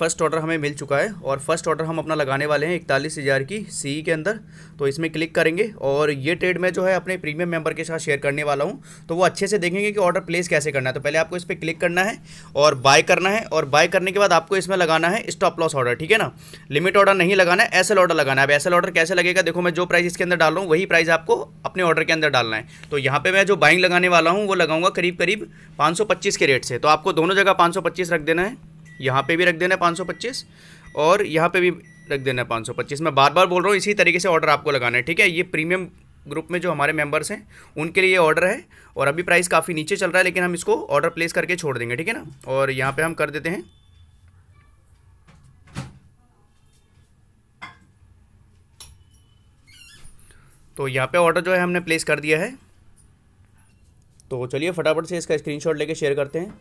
first order हमें मिल चुका है और फर्स्ट ऑर्डर हम अपना लगाने वाले हैं इकतालीस हज़ार की सी e के अंदर तो इसमें क्लिक करेंगे और ये ट्रेड मैं जो है अपने प्रीमियम मेंबर के साथ शेयर करने वाला हूँ तो वो अच्छे से देखेंगे कि ऑर्डर प्लेस कैसे करना है तो पहले आपको इस पर क्लिक करना है और बाय करना है और बाय करने के बाद आपको इसमें लगाना है स्टॉप लॉस ऑर्डर ठीक है ना लिमिट ऑर्डर नहीं लगाना है एसल ऑर्डर लगाना है अब एसल ऑर्डर कैसे लगेगा देखो मैं जो प्राइस इसके अंदर डाल रहा हूँ वही प्राइस आपको अपने ऑर्डर के अंदर डालना है तो यहाँ पर मैं जो बाइंग लगाने वाला हूँ वो लगाऊंगा करीब करीब पाँच के रेट से तो आपको दोनों जगह पाँच रख देना है यहाँ पे भी रख देना है पाँच और यहाँ पे भी रख देना है पाँच मैं बार बार बोल रहा हूँ इसी तरीके से ऑर्डर आपको लगाना है ठीक है ये प्रीमियम ग्रुप में जो हमारे मेंबर्स हैं उनके लिए ऑर्डर है और अभी प्राइस काफ़ी नीचे चल रहा है लेकिन हम इसको ऑर्डर प्लेस करके छोड़ देंगे ठीक है ना और यहाँ पर हम कर देते हैं तो यहाँ पे ऑर्डर जो है हमने प्लेस कर दिया है तो चलिए फटाफट से इसका स्क्रीनशॉट लेके शेयर करते हैं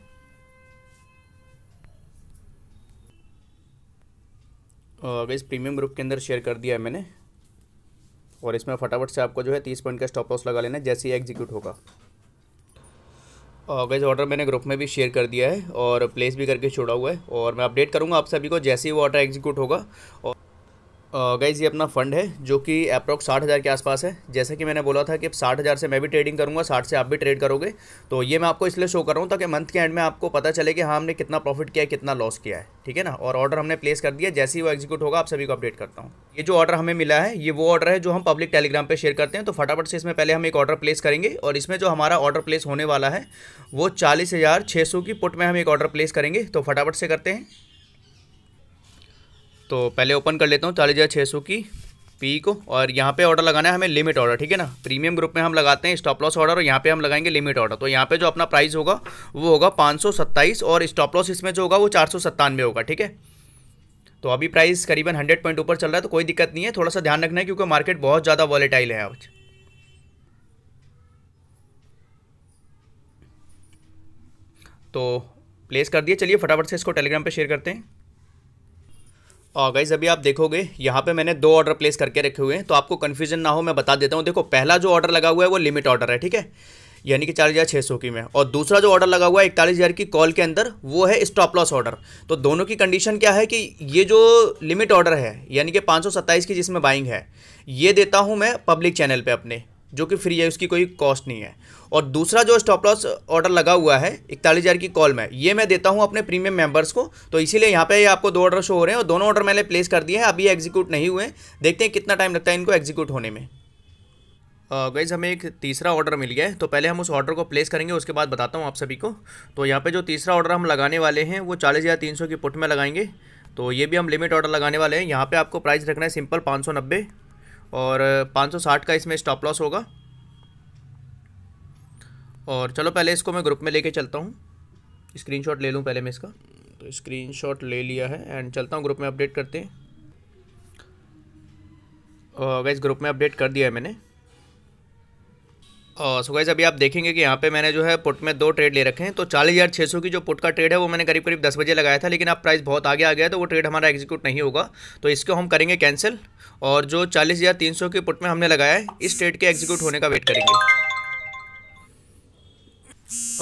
गई प्रीमियम ग्रुप के अंदर शेयर कर दिया है मैंने और इसमें फटाफट से आपको जो है तीस पॉइंट का स्टॉप लॉस लगा लेना जैसे ही एग्जीक्यूट होगा गैस ऑर्डर मैंने ग्रुप में भी शेयर कर दिया है और प्लेस भी करके छोड़ा हुआ है और मैं अपडेट करूँगा आप सभी को जैसे ही वो ऑर्डर एग्जीक्यूट होगा और गाइज़ ये अपना फंड है जो कि अप्रोक्स साठ हज़ार के आसपास है जैसे कि मैंने बोला था कि साठ हज़ार से मैं भी ट्रेडिंग करूँगा साठ से आप भी ट्रेड करोगे तो ये मैं आपको इसलिए शो कर रहा हूँ ताकि मंथ के एंड में आपको पता चले कि हाँ हमने कितना प्रॉफिट किया है कितना लॉस किया है ठीक है ना और ऑर्डर हमने प्लेस कर दिया जैसे ही वो एग्जीक्यूट होगा आप सभी को अपडेट करता हूँ ये जो ऑर्डर हमें मिला है ये वो ऑर्डर है जो हम पब्लिक टेलीग्राम पर शेयर करते हैं तो फटाफट से इसमें पहले हम एक ऑर्डर प्लेस करेंगे और इसमें जो हमारा ऑर्डर प्लेस होने वाला है वो चालीस हज़ार छः सौ की पुट में हम एक ऑर्डर प्लेस करेंगे तो फटाफट से करते हैं तो पहले ओपन कर लेता हूँ चालीस हज़ार छः सौ की पी को और यहाँ पे ऑर्डर लगाना है हमें लिमिट ऑर्डर ठीक है ना प्रीमियम ग्रुप में हम लगाते हैं स्टॉप लॉस ऑर्डर और यहाँ पे हम लगाएंगे लिमिट ऑर्डर तो यहाँ पे जो अपना प्राइस होगा वो होगा पाँच और स्टॉप लॉस इसमें जो होगा वो चार होगा ठीक है तो अभी प्राइस करीबन हंड्रेड पॉइंट ऊपर चल रहा है तो कोई दिक्कत नहीं है थोड़ा सा ध्यान रखना है क्योंकि मार्केट बहुत ज़्यादा वॉलेटाइल है आज तो प्लेस कर दिए चलिए फटाफट से इसको टेलीग्राम पे शेयर करते हैं गाइज अभी आप देखोगे यहाँ पे मैंने दो ऑर्डर प्लेस करके रखे हुए हैं तो आपको कन्फ्यूजन ना हो मैं बता देता हूँ देखो पहला जो ऑर्डर लगा हुआ है वो लिमिट ऑर्डर है ठीक है यानी कि चालीस हज़ार छः सौ की में और दूसरा जो ऑर्डर लगा हुआ है इकतालीस हज़ार की कॉल के अंदर वो है स्टॉप लॉस ऑर्डर तो दोनों की कंडीशन क्या है कि ये जो लिमिट ऑर्डर है यानी कि पाँच सौ सत्ताईस की जिसमें बाइंग है ये देता हूँ मैं पब्लिक चैनल पर अपने जो कि फ्री है उसकी कोई कॉस्ट नहीं है और दूसरा जो स्टॉप लॉस ऑर्डर लगा हुआ है इकतालीस हज़ार की कॉल में ये मैं देता हूँ अपने प्रीमियम मेंबर्स को तो इसीलिए यहाँ पे आपको दो ऑर्डर शो हो रहे हैं और दोनों ऑर्डर मैंने प्लेस कर दिए हैं अभी एग्जीक्यूट नहीं हुए देखते हैं कितना टाइम लगता है इनको एग्जीक्यूट होने में गैज़ हमें एक तीसरा ऑर्डर मिल गया है तो पहले हम उस ऑर्डर को प्लेस करेंगे उसके बाद बताता हूँ आप सभी को तो यहाँ पर जो तीसरा ऑर्डर हम लगाने वाले हैं वो चालीस हज़ार तीन सौ की पुट में लगाएंगे तो ये भी हम लिमिट ऑर्डर लगाने वाले हैं यहाँ पे आपको प्राइस रखना है सिंपल पाँच सौ नब्बे और 560 का इसमें स्टॉप लॉस होगा और चलो पहले इसको मैं ग्रुप में लेके चलता हूँ स्क्रीनशॉट ले लूँ पहले मैं इसका तो स्क्रीनशॉट ले लिया है एंड चलता हूँ ग्रुप में अपडेट करते हैं वैसे ग्रुप में अपडेट कर दिया है मैंने सो गाइज अभी आप देखेंगे कि यहाँ पे मैंने जो है पुट में दो ट्रेड ले रखे हैं तो चालीस हज़ार छः सौ की जो पुट का ट्रेड है वो मैंने करीब करीब दस बजे लगाया था लेकिन अब प्राइस बहुत आगे आ गया है तो वो ट्रेड हमारा एग्जीक्यूट नहीं होगा तो इसको हम करेंगे कैंसिल और जो चालीस हज़ार तीन सौ की पुट में हमने लगाया है इस ट्रेड के एग्जीक्यूट होने का वेट करेंगे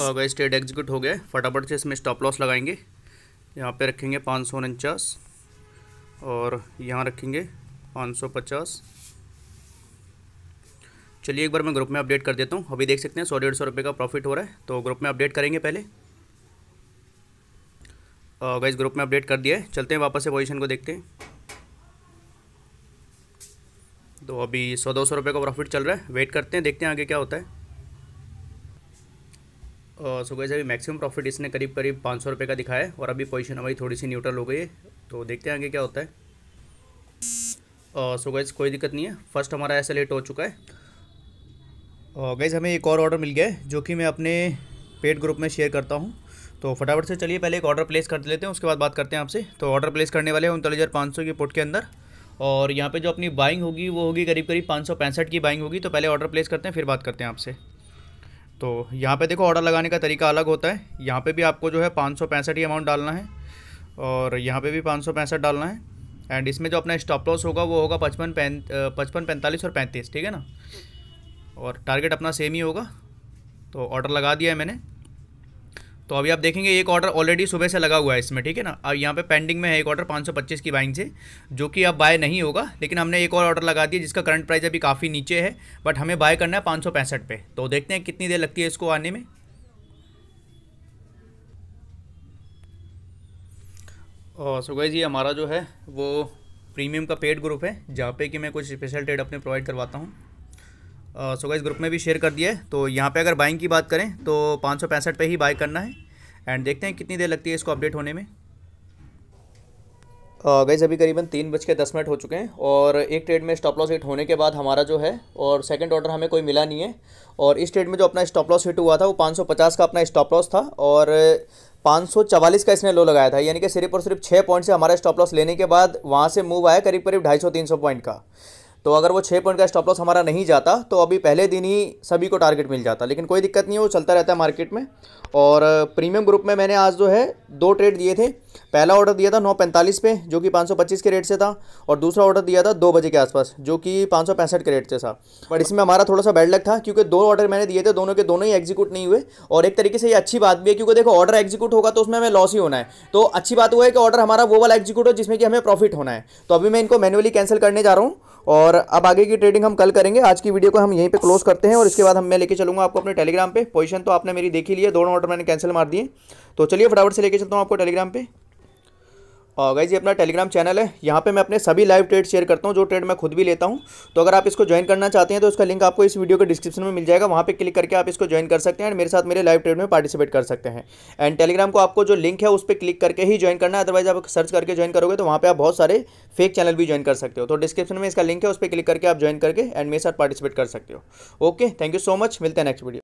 और गाइज ट्रेड एग्जीक्यूट हो गया फटाफट से इसमें स्टॉप लॉस लगाएंगे यहाँ पर रखेंगे पाँच सौ उनचास और यहाँ रखेंगे पाँच सौ पचास चलिए एक बार मैं ग्रुप में अपडेट कर देता हूँ अभी देख सकते हैं सौ डेढ़ सौ रुपये का प्रॉफिट हो रहा है तो ग्रुप में अपडेट करेंगे पहले गाइज ग्रुप में अपडेट कर दिया है चलते हैं वापस से पोजीशन को देखते हैं तो अभी सौ दो सौ रुपये का प्रॉफिट चल रहा है वेट करते हैं देखते हैं आगे क्या होता है सो गाइस अभी मैक्सिमम प्रॉफिट इसने करीब करीब पाँच सौ रुपये का दिखाया है और अभी पोजीशन हमारी थोड़ी सी न्यूट्रल हो गई है तो देखते हैं आगे क्या होता है सो गाइज कोई दिक्कत नहीं है फर्स्ट हमारा ऐसा लेट हो चुका है और गैज़ हमें एक और ऑर्डर मिल गया है जो कि मैं अपने पेड ग्रुप में शेयर करता हूँ तो फटाफट से चलिए पहले एक ऑर्डर प्लेस कर लेते हैं उसके बाद बात करते हैं आपसे तो ऑर्डर प्लेस करने वाले हैं उनतालीस हज़ार पाँच सौ की पुट के अंदर और यहाँ पे जो अपनी बाइंग होगी वो होगी करीब करीब पाँच सौ पैंसठ की बाइंग होगी तो पहले ऑर्डर प्लेस करते हैं फिर बात करते हैं आपसे तो यहाँ पर देखो ऑर्डर लगाने का तरीका अलग होता है यहाँ पर भी आपको जो है पाँच सौ पैंसठ ही अमाउंट डालना है और यहाँ पर भी पाँच सौ पैंसठ डालना है एंड इसमें जो अपना स्टॉप लॉस होगा वो होगा पचपन पैं पचपन पैंतालीस और पैंतीस ठीक है ना और टारगेट अपना सेम ही होगा तो ऑर्डर लगा दिया है मैंने तो अभी आप देखेंगे एक ऑर्डर ऑलरेडी सुबह से लगा हुआ है इसमें ठीक है ना अब यहाँ पे पेंडिंग में है एक ऑर्डर 525 की बाइंग से जो कि अब बाय नहीं होगा लेकिन हमने एक और ऑर्डर लगा दिया जिसका करंट प्राइस अभी काफ़ी नीचे है बट हमें बाय करना है पाँच पे तो देखते हैं कितनी देर लगती है इसको आने में और जी हमारा जो है वो प्रीमियम का पेड ग्रुप है जहाँ पे कि मैं कुछ स्पेशल ट्रेड अपने प्रोवाइड करवाता हूँ सो गाइज ग्रुप में भी शेयर कर दिया है तो यहाँ पे अगर बाइंग की बात करें तो पाँच पे ही बाय करना है एंड देखते हैं कितनी देर लगती है इसको अपडेट होने में गाइज अभी करीबन तीन बज के दस मिनट हो चुके हैं और एक ट्रेड में स्टॉप लॉस हिट होने के बाद हमारा जो है और सेकंड ऑर्डर हमें कोई मिला नहीं है और इस ट्रेड में जो अपना स्टॉप लॉस हिट हुआ था वो 550 का अपना स्टॉप लॉस था और 544 का इसने लो लगाया था यानी कि सिर्फ और सिर्फ छः पॉइंट से हमारा स्टॉप लॉस लेने के बाद वहाँ से मूव आया करीब करीब ढाई सौ पॉइंट का तो अगर वो छः पॉइंट का स्टॉप लॉस हमारा नहीं जाता तो अभी पहले दिन ही सभी को टारगेट मिल जाता लेकिन कोई दिक्कत नहीं है वो चलता रहता है मार्केट में और प्रीमियम ग्रुप में मैंने आज जो है दो ट्रेड दिए थे पहला ऑर्डर दिया था नौ पैंतालीस पे जो कि पाँच सौ पच्चीस के रेट से था और दूसरा ऑर्डर दिया था दो बजे के आसपास जो कि पाँच सौ पैंसठ के रेट से था बट इसमें हमारा थोड़ा सा बैड लक था क्योंकि दो ऑर्डर मैंने दिए थे दोनों के दोनों ही एग्जीक्यूट नहीं हुए और एक तरीके से ये अच्छी बात भी है क्योंकि देखो ऑर्डर एग्जीक्यूट होगा तो उसमें हमें लॉस ही होना है तो अच्छी बात वो है कि ऑर्डर हमारा वो वाला एग्जीक्यूट हो जिसमें कि हमें प्रॉफिट होना है तो अभी मैं इनको मैनुअली कैंसिल करने जा रहा हूँ और अब आगे की ट्रेडिंग हम कल करेंगे आज की वीडियो को हम यहीं पे क्लोज करते हैं और इसके बाद हम मैं लेके चलूँगा आपको अपने टेलीग्राम पे पोजीशन तो आपने मेरी देखी ली है दोनों ऑर्डर मैंने कैंसिल मार दिए तो चलिए फटाफट से लेके चलता हूँ आपको टेलीग्राम पे और गाइज ये अपना टेलीग्राम चैनल है यहाँ पे मैं अपने सभी लाइव ट्रेड शेयर करता हूँ जो ट्रेड मैं खुद भी लेता हूँ तो अगर आप इसको ज्वाइन करना चाहते हैं तो उसका लिंक आपको इस वीडियो के डिस्क्रिप्शन में मिल जाएगा वहाँ पे क्लिक करके आप इसको ज्वाइन कर सकते हैं एंड मेरे साथ मेरे लाइव ट्रेड में पार्टिसिपेट कर सकते हैं एंड टेलीग्राम को आपको जो लिंक है उस पर क्लिक करके ही ज्वाइन करना है अदरवाइज आप सर्च करके ज्वाइन करोगे तो वहाँ पर आप बहुत सारे फेक चैनल भी ज्वाइन कर सकते हो तो डिस्क्रिप्शन में इसका लिंक है उस पर क्लिक करके आप ज्वाइन करके एंड मेरे साथ पार्टिसिपेट कर सकते हो okay thank you so much मिलते हैं नेक्स्ट वीडियो